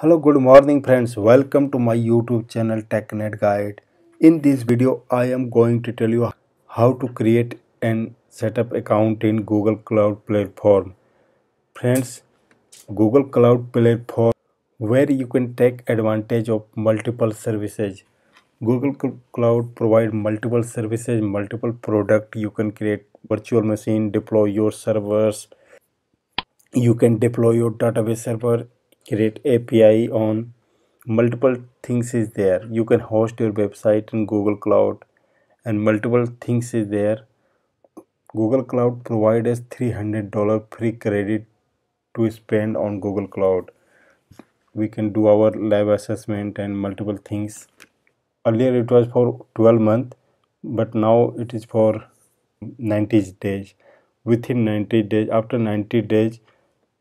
hello good morning friends welcome to my youtube channel technet guide in this video i am going to tell you how to create and set up account in google cloud platform friends google cloud platform where you can take advantage of multiple services google cloud provide multiple services multiple product you can create virtual machine deploy your servers you can deploy your database server create api on multiple things is there you can host your website in google cloud and multiple things is there google cloud provides $300 free credit to spend on google cloud we can do our live assessment and multiple things earlier it was for 12 month but now it is for 90 days within 90 days after 90 days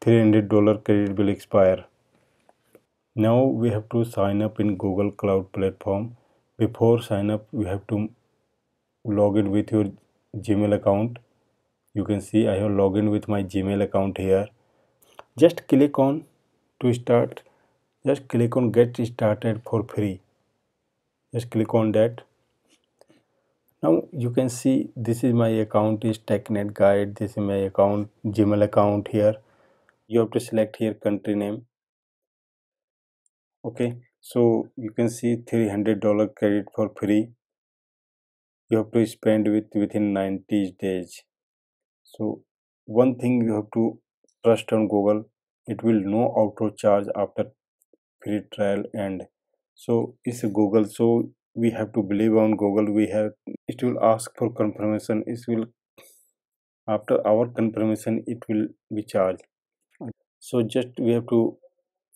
$300 credit will expire now we have to sign up in google cloud platform before sign up you have to log in with your gmail account you can see i have logged in with my gmail account here just click on to start just click on get started for free just click on that now you can see this is my account is technet guide this is my account gmail account here you have to select here country name okay so you can see 300 dollar credit for free you have to spend with within 90 days so one thing you have to trust on google it will no auto charge after free trial and so it's google so we have to believe on google we have it will ask for confirmation it will after our confirmation it will be charged so just we have to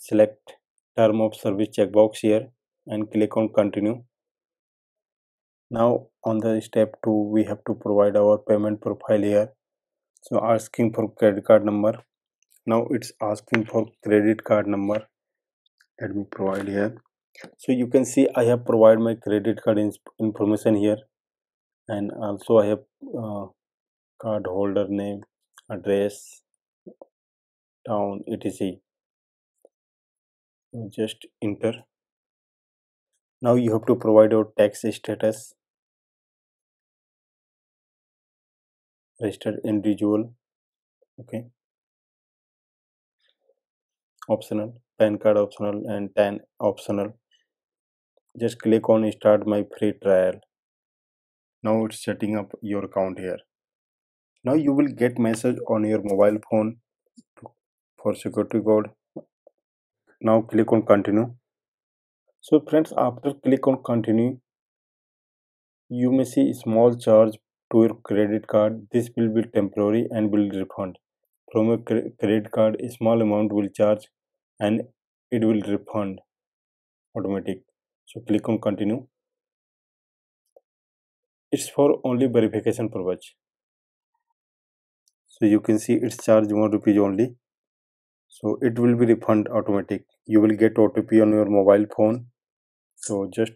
select term of service checkbox here and click on continue now on the step 2 we have to provide our payment profile here so asking for credit card number now it's asking for credit card number let me provide here so you can see i have provided my credit card information here and also i have uh, card holder name address town etc just enter now you have to provide your tax status registered individual okay optional pan card optional and tan optional just click on start my free trial now it's setting up your account here now you will get message on your mobile phone for security code now click on continue so friends after click on continue you may see small charge to your credit card this will be temporary and will refund from a credit card a small amount will charge and it will refund automatic so click on continue it's for only verification purpose so you can see it's charge 1 rupees only so it will be refund automatic you will get OTP on your mobile phone so just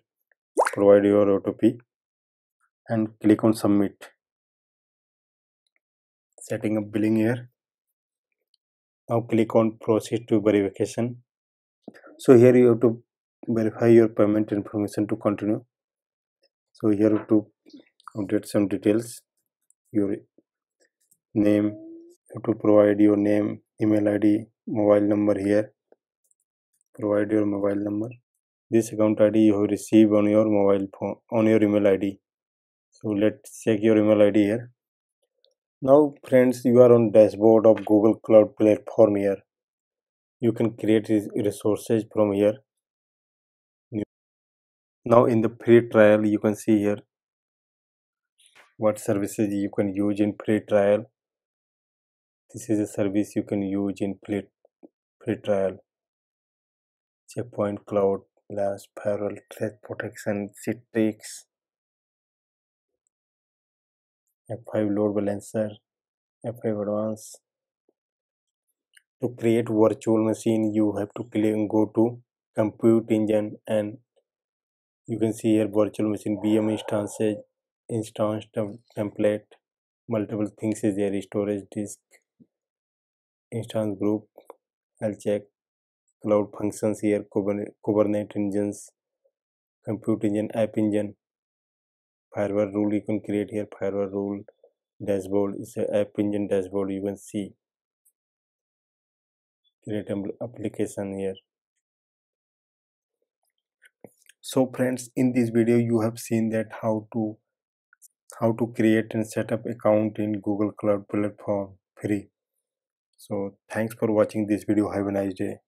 provide your OTP and click on submit setting up billing here now click on proceed to verification so here you have to verify your payment information to continue so here to update some details your name you have to provide your name email id mobile number here provide your mobile number this account id you have received on your mobile phone on your email id so let's check your email id here now friends you are on dashboard of google cloud platform here you can create resources from here now in the free trial you can see here what services you can use in free trial this is a service you can use in free free trial checkpoint cloud last parallel, threat protection citrix f5 load balancer f5 advanced to create virtual machine you have to click go to compute engine and you can see here virtual machine vm instance, instance template multiple things is there storage disk instance group I'll check cloud functions here Kubernetes engines compute engine app engine firewall rule you can create here firewall rule dashboard is app engine dashboard you can see create application here so friends in this video you have seen that how to how to create and set up account in google cloud platform free so thanks for watching this video. Have a nice day.